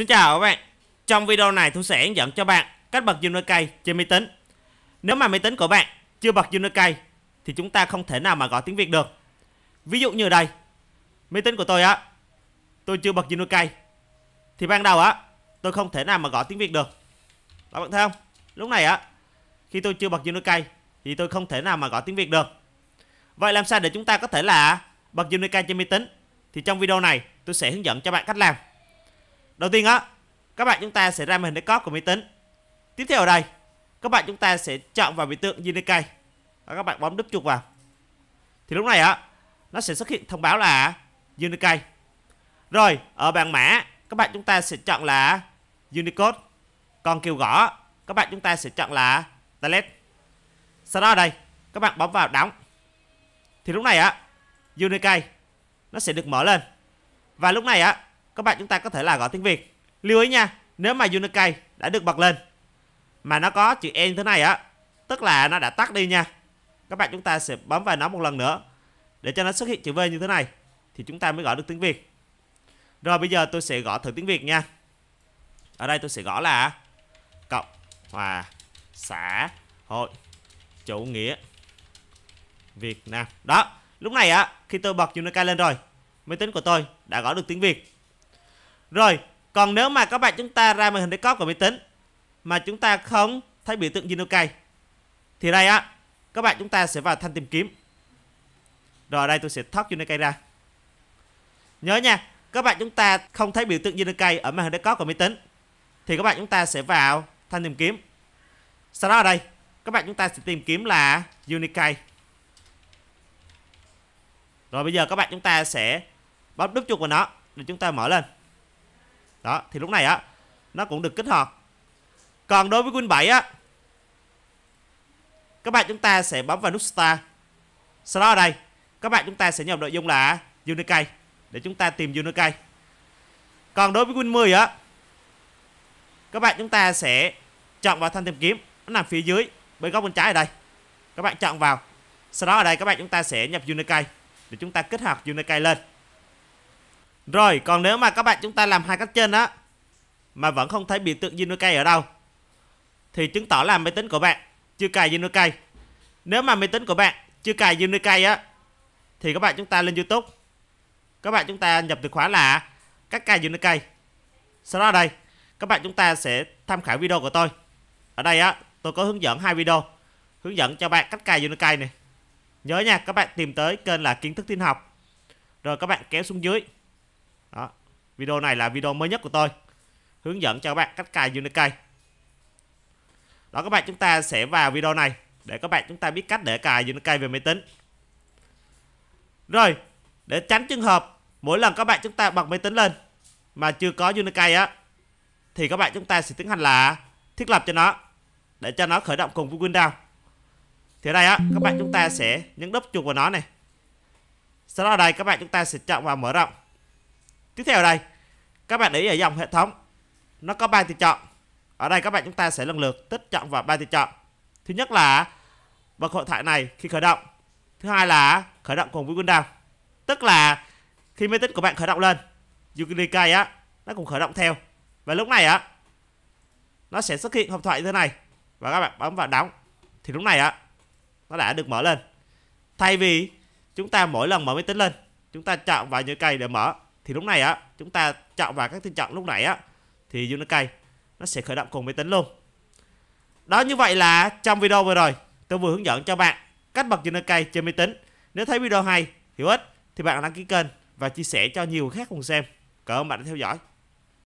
Xin chào các bạn Trong video này tôi sẽ hướng dẫn cho bạn cách bật Unicay trên máy tính Nếu mà máy tính của bạn chưa bật Unicay thì chúng ta không thể nào mà gọi tiếng Việt được Ví dụ như đây Máy tính của tôi á Tôi chưa bật Unicay Thì ban đầu á tôi không thể nào mà gọi tiếng Việt được Các bạn thấy không Lúc này á Khi tôi chưa bật Unicay thì tôi không thể nào mà gọi tiếng Việt được Vậy làm sao để chúng ta có thể là bật Unicay trên máy tính thì trong video này tôi sẽ hướng dẫn cho bạn cách làm Đầu tiên á, các bạn chúng ta sẽ ra màn hình desktop của máy tính. Tiếp theo ở đây, các bạn chúng ta sẽ chọn vào biểu tượng Unicay. Và các bạn bấm đúp chuột vào. Thì lúc này á, nó sẽ xuất hiện thông báo là Unicay. Rồi, ở bảng mã, các bạn chúng ta sẽ chọn là Unicode. Còn kiểu gõ, các bạn chúng ta sẽ chọn là Telet. Sau đó ở đây, các bạn bấm vào đóng. Thì lúc này á, Unicay nó sẽ được mở lên. Và lúc này á, các bạn chúng ta có thể là gõ tiếng Việt. Lưu ý nha, nếu mà Unicode đã được bật lên mà nó có chữ E thế này á, tức là nó đã tắt đi nha. Các bạn chúng ta sẽ bấm vào nó một lần nữa để cho nó xuất hiện chữ V như thế này thì chúng ta mới gõ được tiếng Việt. Rồi bây giờ tôi sẽ gõ thử tiếng Việt nha. Ở đây tôi sẽ gõ là cộng hòa xã hội chủ nghĩa Việt Nam. Đó, lúc này á khi tôi bật Unicode lên rồi, máy tính của tôi đã gõ được tiếng Việt. Rồi, còn nếu mà các bạn chúng ta ra màn hình desktop của máy tính mà chúng ta không thấy biểu tượng Ginokai thì đây á, các bạn chúng ta sẽ vào thanh tìm kiếm. Rồi đây tôi sẽ thoát Ginokai ra. Nhớ nha, các bạn chúng ta không thấy biểu tượng Ginokai ở màn hình desktop của máy tính thì các bạn chúng ta sẽ vào thanh tìm kiếm. Sau đó ở đây, các bạn chúng ta sẽ tìm kiếm là Unicai. Rồi bây giờ các bạn chúng ta sẽ bấm đúp chuột vào nó để chúng ta mở lên đó thì lúc này á nó cũng được kích hoạt còn đối với win 7 á các bạn chúng ta sẽ bấm vào nút start sau đó ở đây các bạn chúng ta sẽ nhập nội dung là Unicai để chúng ta tìm Unicai còn đối với win 10 á các bạn chúng ta sẽ chọn vào thanh tìm kiếm nó nằm phía dưới bên góc bên trái ở đây các bạn chọn vào sau đó ở đây các bạn chúng ta sẽ nhập Unicai để chúng ta kích hoạt Unicai lên rồi, còn nếu mà các bạn chúng ta làm hai cách trên đó mà vẫn không thấy biểu tượng Jinukai ở đâu thì chứng tỏ là máy tính của bạn chưa cài Jinukai. Nếu mà máy tính của bạn chưa cài Jinukai á thì các bạn chúng ta lên YouTube. Các bạn chúng ta nhập từ khóa là các cài Jinukai. Sau đó đây, các bạn chúng ta sẽ tham khảo video của tôi. Ở đây á, tôi có hướng dẫn hai video hướng dẫn cho bạn cách cài Jinukai này. Nhớ nha, các bạn tìm tới kênh là kiến thức tin học. Rồi các bạn kéo xuống dưới đó video này là video mới nhất của tôi hướng dẫn cho các bạn cách cài Unicode đó các bạn chúng ta sẽ vào video này để các bạn chúng ta biết cách để cài Unicode về máy tính rồi để tránh trường hợp mỗi lần các bạn chúng ta bật máy tính lên mà chưa có Unicode á thì các bạn chúng ta sẽ tiến hành là thiết lập cho nó để cho nó khởi động cùng với Windows thì ở đây á các bạn chúng ta sẽ nhấn đúp chuột vào nó này sau đó ở đây các bạn chúng ta sẽ chọn vào mở rộng tiếp theo ở đây các bạn để ý ở dòng hệ thống nó có ba tùy chọn ở đây các bạn chúng ta sẽ lần lượt tích chọn vào ba tùy chọn thứ nhất là bật hội thoại này khi khởi động thứ hai là khởi động cùng với Windows tức là khi máy tính của bạn khởi động lên Ukilikay á nó cũng khởi động theo và lúc này á nó sẽ xuất hiện hộp thoại như thế này và các bạn bấm vào đóng thì lúc này á nó đã được mở lên thay vì chúng ta mỗi lần mở máy tính lên chúng ta chọn vào những cây để mở thì lúc này á chúng ta chọn vào các tình trạng lúc nãy á thì Unicay nó sẽ khởi động cùng máy tính luôn đó như vậy là trong video vừa rồi tôi vừa hướng dẫn cho bạn cách bật Unicay trên máy tính nếu thấy video hay hữu ích thì bạn đăng ký kênh và chia sẻ cho nhiều khác cùng xem cảm ơn bạn đã theo dõi